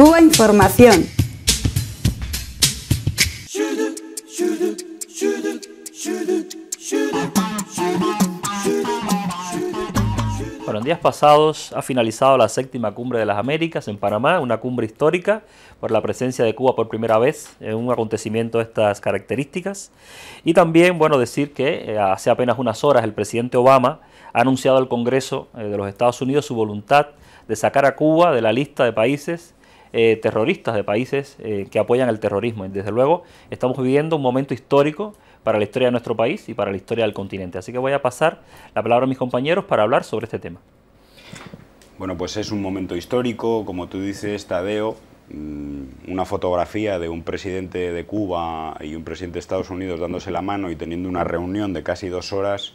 Cuba Información. Bueno, en días pasados ha finalizado la séptima cumbre de las Américas en Panamá, una cumbre histórica por la presencia de Cuba por primera vez en un acontecimiento de estas características. Y también, bueno, decir que eh, hace apenas unas horas el presidente Obama ha anunciado al Congreso eh, de los Estados Unidos su voluntad de sacar a Cuba de la lista de países eh, terroristas de países eh, que apoyan el terrorismo. Y desde luego estamos viviendo un momento histórico para la historia de nuestro país y para la historia del continente. Así que voy a pasar la palabra a mis compañeros para hablar sobre este tema. Bueno, pues es un momento histórico, como tú dices, Tadeo, mm, una fotografía de un presidente de Cuba y un presidente de Estados Unidos dándose la mano y teniendo una reunión de casi dos horas,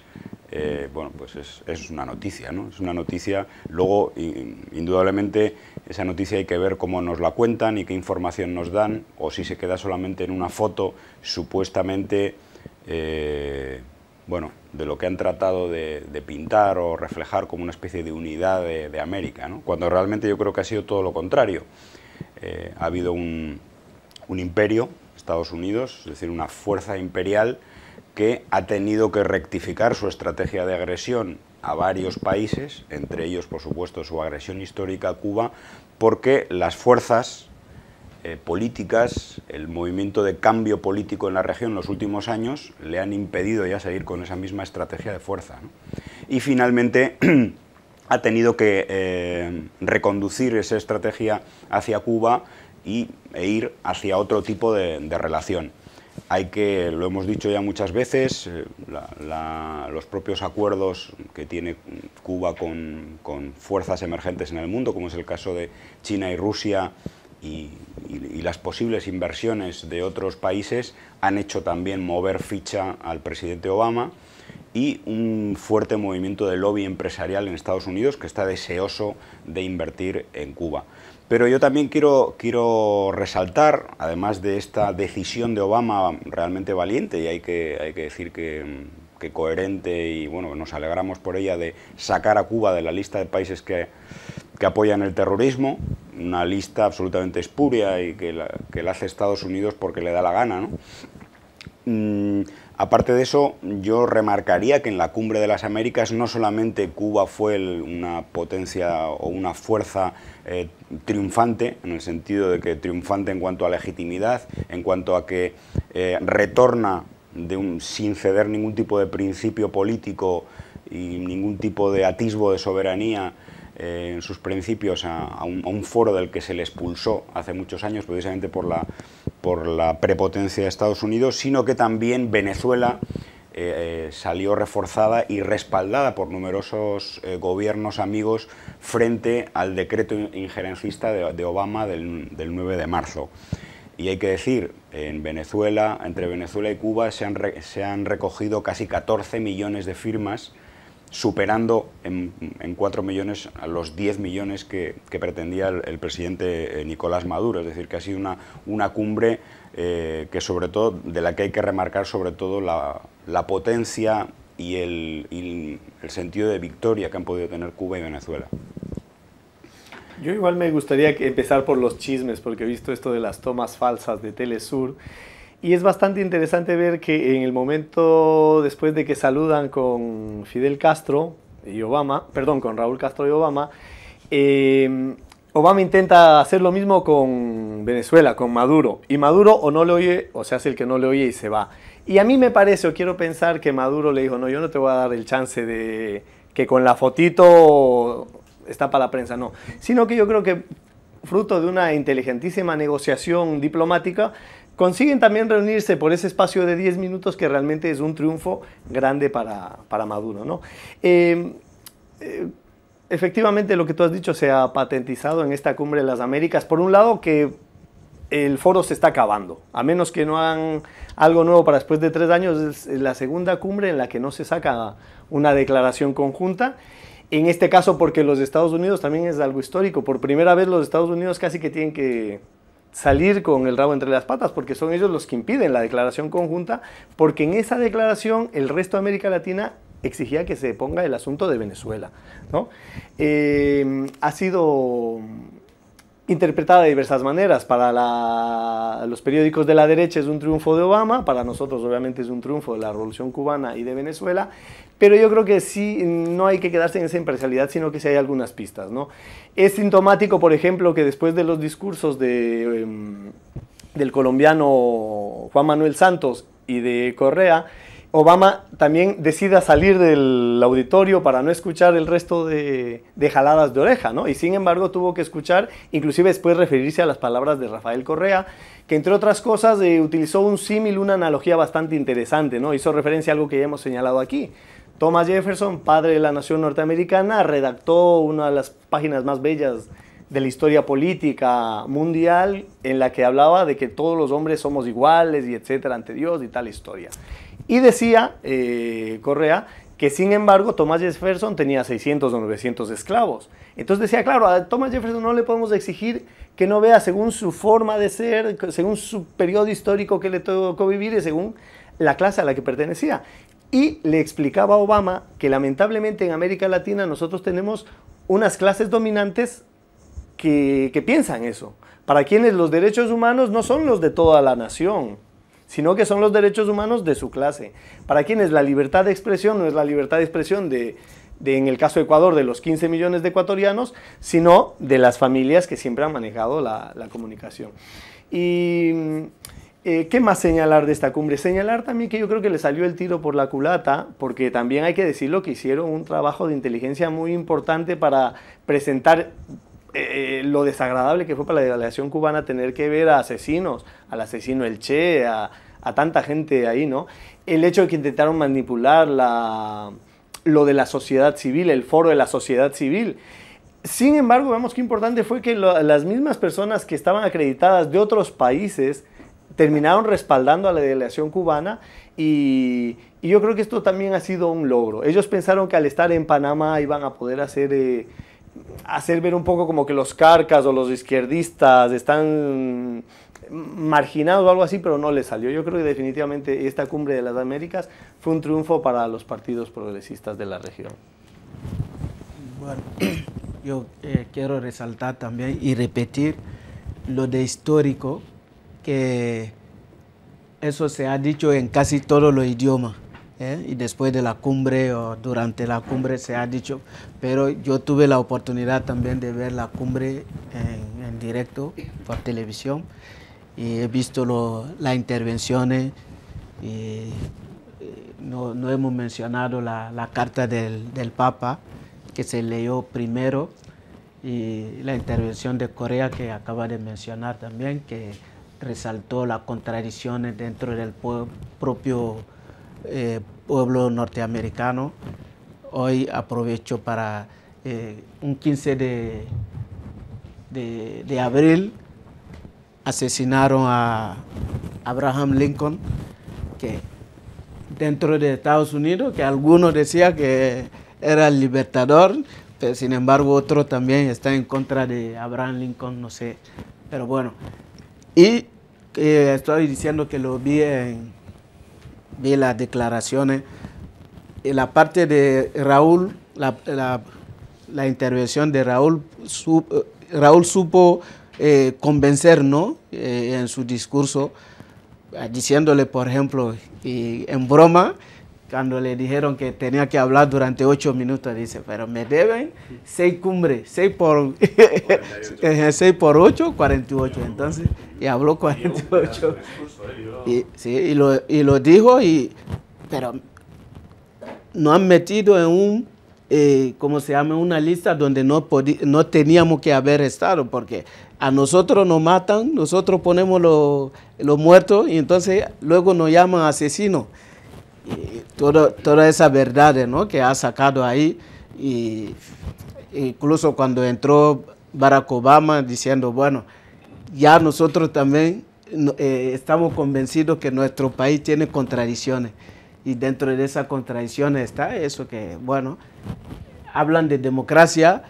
eh, bueno, pues es, es, una noticia, ¿no? Es una noticia. Luego, indudablemente, esa noticia hay que ver cómo nos la cuentan y qué información nos dan, o si se queda solamente en una foto supuestamente, eh, bueno, de lo que han tratado de, pintar o reflejar como una especie de unidad de, América, cuando realmente yo creo que ha sido todo lo contrario. Eh, ha habido un imperio, Estados Unidos, es decir, una fuerza imperial que ha tenido que rectificar su estrategia de agresión a varios países, entre ellos, por supuesto, su agresión histórica a Cuba, porque las fuerzas eh, políticas, el movimiento de cambio político en la región en los últimos años, le han impedido ya seguir con esa misma estrategia de fuerza. Y finalmente ha tenido que eh, reconducir esa estrategia hacia Cuba y, e ir hacia otro tipo de relación hay que, lo hemos dicho ya muchas veces, eh, los propios acuerdos que tiene Cuba con, fuerzas emergentes en el mundo, como es el caso de China y Rusia, y, las posibles inversiones de otros países, han hecho también mover ficha al presidente Obama y un fuerte movimiento de lobby empresarial en Estados Unidos que está deseoso de invertir en Cuba. Pero yo también quiero, quiero resaltar, además de esta decisión de Obama realmente valiente, y hay que, hay que decir que, coherente, y bueno, nos alegramos por ella, de sacar a Cuba de la lista de países que, apoyan el terrorismo, una lista absolutamente espuria y que la, hace Estados Unidos porque le da la gana, ¿no? Mm, Aparte de eso, yo remarcaría que en la cumbre de las Américas no solamente Cuba fue una potencia o una fuerza eh, triunfante, en el sentido de que triunfante en cuanto a legitimidad, en cuanto a que eh, retorna de un, sin ceder ningún tipo de principio político y ningún tipo de atisbo de soberanía eh, en sus principios a un foro del que se le expulsó hace muchos años precisamente por la por la prepotencia de Estados Unidos, sino que también Venezuela eh, eh, salió reforzada y respaldada por numerosos eh, gobiernos amigos frente al decreto injerencista de, Obama del, 9 de marzo. Y hay que decir, en Venezuela, entre Venezuela y Cuba se han, se han recogido casi 14 millones de firmas superando en, 4 millones a los 10 millones que, pretendía el, presidente eh, Nicolás Maduro. Es decir, que ha sido una, una cumbre eh, que sobre todo, de la que hay que remarcar sobre todo la, potencia y el, y el sentido de victoria que han podido tener Cuba y Venezuela. Yo igual me gustaría empezar por los chismes, porque he visto esto de las tomas falsas de Telesur y es bastante interesante ver que en el momento después de que saludan con Fidel Castro y Obama, perdón, con Raúl Castro y Obama, em, Obama intenta hacer lo mismo con Venezuela, con Maduro. Y Maduro o no le oye, o se hace el que no le oye y se va. Y a mí me parece, o quiero pensar que Maduro le dijo, no, yo no te voy a dar el chance de que con la fotito está para la prensa, no. Sino que yo creo que fruto de una inteligentísima negociación diplomática, consiguen también reunirse por ese espacio de 10 minutos que realmente es un triunfo grande para, Maduro. ¿no? Em, eh, efectivamente lo que tú has dicho se ha patentizado en esta cumbre de las Américas. Por un lado que el foro se está acabando, a menos que no hagan algo nuevo para después de tres años, es la segunda cumbre en la que no se saca una declaración conjunta. En este caso porque los Estados Unidos también es algo histórico. Por primera vez los Estados Unidos casi que tienen que salir con el rabo entre las patas, porque son ellos los que impiden la declaración conjunta, porque en esa declaración el resto de América Latina exigía que se ponga el asunto de Venezuela. ¿no? Eh, ha sido interpretada de diversas maneras. Para los periódicos de la derecha es un triunfo de Obama, para nosotros obviamente es un triunfo de la Revolución Cubana y de Venezuela, pero yo creo que sí, no hay que quedarse en esa imparcialidad, sino que sí hay algunas pistas. Es sintomático, por ejemplo, que después de los discursos de, em, del colombiano Juan Manuel Santos y de Correa, Obama también decida salir del auditorio para no escuchar el resto de, jaladas de oreja, ¿no? Y sin embargo tuvo que escuchar, inclusive después referirse a las palabras de Rafael Correa, que entre otras cosas eh, utilizó un símil, una analogía bastante interesante, ¿no? Hizo referencia a algo que ya hemos señalado aquí. Thomas Jefferson, padre de la nación norteamericana, redactó una de las páginas más bellas de la historia política mundial en la que hablaba de que todos los hombres somos iguales y etcétera ante Dios y tal historia. Y decía eh, Correa que sin embargo Thomas Jefferson tenía 600 o 900 esclavos. Entonces decía, claro, a Thomas Jefferson no le podemos exigir que no vea según su forma de ser, según su periodo histórico que le tocó vivir y según la clase a la que pertenecía. Y le explicaba a Obama que lamentablemente en América Latina nosotros tenemos unas clases dominantes que, piensan eso, para quienes los derechos humanos no son los de toda la nación, sino que son los derechos humanos de su clase, para quienes la libertad de expresión no es la libertad de expresión de, en el caso de Ecuador, de los 15 millones de ecuatorianos, sino de las familias que siempre han manejado la, comunicación. Y mm, eh, ¿Qué más señalar de esta cumbre? Señalar también que yo creo que le salió el tiro por la culata, porque también hay que decirlo que hicieron un trabajo de inteligencia muy importante para presentar eh, eh, lo desagradable que fue para la delegación cubana tener que ver a asesinos, al asesino El Che, a, tanta gente ahí, ¿no? El hecho de que intentaron manipular lo de la sociedad civil, el foro de la sociedad civil. Sin embargo, vemos qué importante fue que las mismas personas que estaban acreditadas de otros países terminaron respaldando a la delegación cubana y, yo creo que esto también ha sido un logro. Ellos pensaron que al estar en Panamá iban a poder hacer... Eh, hacer ver un poco como que los carcas o los izquierdistas están marginados o algo así, pero no le salió. Yo creo que definitivamente esta cumbre de las Américas fue un triunfo para los partidos progresistas de la región. Bueno, yo eh, quiero resaltar también y repetir lo de histórico, que eso se ha dicho en casi todos los idiomas. ¿eh? y después de la cumbre o durante la cumbre se ha dicho, pero yo tuve la oportunidad también de ver la cumbre en, directo por televisión y he visto las intervenciones eh, y eh, no, hemos mencionado la, carta del, del, Papa que se leyó primero y la intervención de Corea que acaba de mencionar también, que resaltó las contradicciones dentro del propio eh, pueblo norteamericano. Hoy aprovecho para eh, un 15 de, de, abril asesinaron a Abraham Lincoln, que dentro de Estados Unidos, que algunos decían que era el libertador, pero sin embargo otro también está en contra de Abraham Lincoln, no sé, pero bueno. Y eh, estoy diciendo que lo vi en vi las declaraciones. la parte de Raúl, la, intervención de Raúl, eh, Raúl supo eh, convencer convencernos eh, en su discurso, diciéndole, por ejemplo, en broma, cuando le dijeron que tenía que hablar durante ocho minutos, dice, pero me deben seis cumbres, seis por, eh, seis por ocho, 48. Entonces, y habló 48. Y, sí, y, lo, dijo, y, pero no han metido en un, eh, ¿cómo se llama? Una lista donde no, no teníamos que haber estado, porque a nosotros nos matan, nosotros ponemos los muertos y entonces luego nos llaman asesinos todas toda esas verdad ¿no? que ha sacado ahí, y incluso cuando entró Barack Obama diciendo, bueno, ya nosotros también eh, estamos convencidos que nuestro país tiene contradicciones y dentro de esas contradicciones está eso que, bueno, hablan de democracia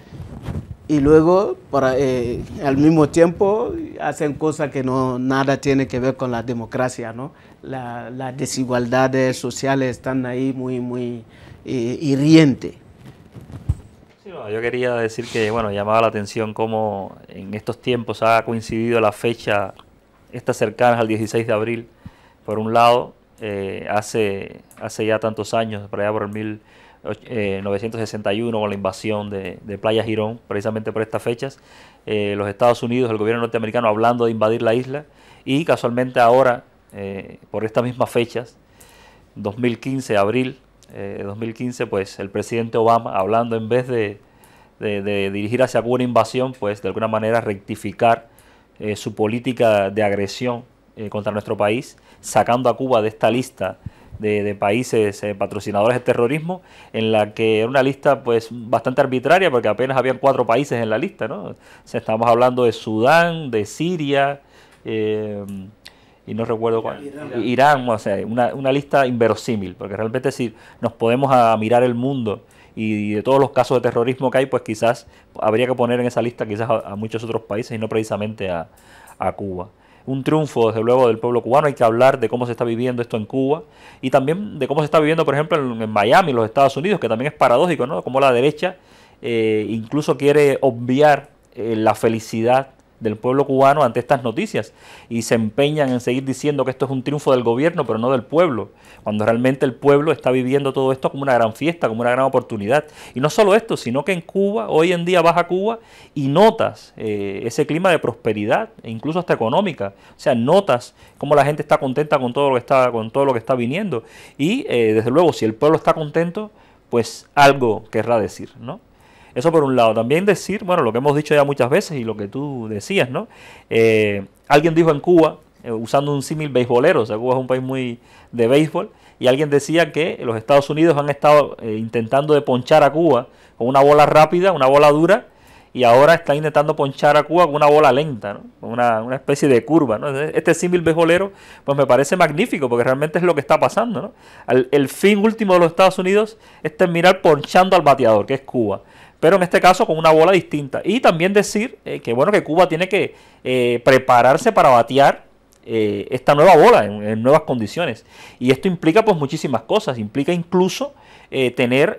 y luego para, eh, al mismo tiempo hacen cosas que no nada tiene que ver con la democracia, ¿no? las desigualdades sociales están ahí muy, muy eh, yo quería decir que, bueno, llamaba la atención cómo en estos tiempos ha coincidido la fecha, estas cercanas al 16 de abril, por un lado, eh, hace, hace ya tantos años, para allá por el mil... 1961 961 eh, con la invasión de, Playa Girón, precisamente por estas fechas, eh, los Estados Unidos, el gobierno norteamericano hablando de invadir la isla y casualmente ahora, eh, por estas mismas fechas, 2015, abril 2015, pues el presidente Obama hablando en vez de, de, dirigir hacia alguna invasión, pues de alguna manera rectificar su política de agresión contra nuestro país, sacando a Cuba de esta lista de, países eh, patrocinadores de terrorismo, en la que era una lista pues bastante arbitraria, porque apenas habían cuatro países en la lista, ¿no? Estamos hablando de Sudán, de Siria, eh, y no recuerdo cuál. Irán, o sea, una, una, lista inverosímil, porque realmente si nos podemos mirar el mundo y de todos los casos de terrorismo que hay, pues quizás habría que poner en esa lista quizás a, muchos otros países y no precisamente a, a Cuba un triunfo, desde luego, del pueblo cubano. Hay que hablar de cómo se está viviendo esto en Cuba y también de cómo se está viviendo, por ejemplo, en, en Miami, los Estados Unidos, que también es paradójico, ¿no? como la derecha eh, incluso quiere obviar eh, la felicidad del pueblo cubano ante estas noticias y se empeñan en seguir diciendo que esto es un triunfo del gobierno, pero no del pueblo, cuando realmente el pueblo está viviendo todo esto como una gran fiesta, como una gran oportunidad. Y no solo esto, sino que en Cuba, hoy en día vas a Cuba y notas eh, ese clima de prosperidad, e incluso hasta económica. O sea, notas cómo la gente está contenta con todo lo que está, con todo lo que está viniendo. Y eh, desde luego, si el pueblo está contento, pues algo querrá decir, ¿no? Eso por un lado. También decir, bueno, lo que hemos dicho ya muchas veces y lo que tú decías, ¿no? Eh, alguien dijo en Cuba, eh, usando un símil beisbolero, o sea, Cuba es un país muy de béisbol, y alguien decía que los Estados Unidos han estado eh, intentando de ponchar a Cuba con una bola rápida, una bola dura, y ahora están intentando ponchar a Cuba con una bola lenta, ¿no? una, especie de curva. ¿no? Este símil beisbolero pues me parece magnífico porque realmente es lo que está pasando. ¿no? El, el, fin último de los Estados Unidos es terminar ponchando al bateador, que es Cuba pero en este caso con una bola distinta. Y también decir eh, que bueno que Cuba tiene que eh, prepararse para batear eh, esta nueva bola en, nuevas condiciones. Y esto implica pues muchísimas cosas, implica incluso tener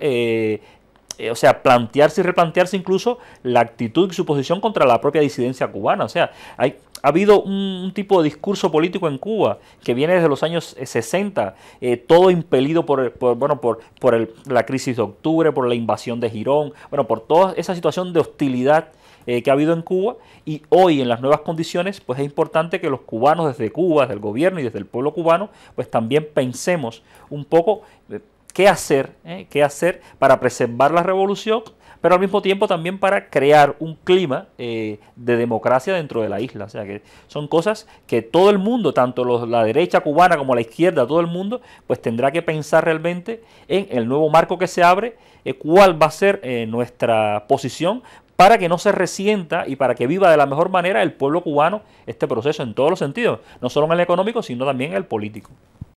o sea, plantearse y replantearse incluso la actitud y su posición contra la propia disidencia cubana. O sea, hay, ha habido un, tipo de discurso político en Cuba que viene desde los años 60, eh, eh, todo impelido por, bueno, por, por el, la crisis de octubre, por la invasión de Girón, bueno, por toda esa situación de hostilidad eh, que ha habido en Cuba y hoy en las nuevas condiciones, pues es importante que los cubanos desde Cuba, desde el gobierno y desde el pueblo cubano, pues también pensemos un poco qué hacer, eh, qué hacer para preservar la revolución, pero al mismo tiempo también para crear un clima eh, de democracia dentro de la isla. O sea que son cosas que todo el mundo, tanto la derecha cubana como la izquierda, todo el mundo, pues tendrá que pensar realmente en el nuevo marco que se abre, eh, cuál va a ser nuestra posición para que no se resienta y para que viva de la mejor manera el pueblo cubano este proceso en todos los sentidos, no solo en el económico, sino también en el político.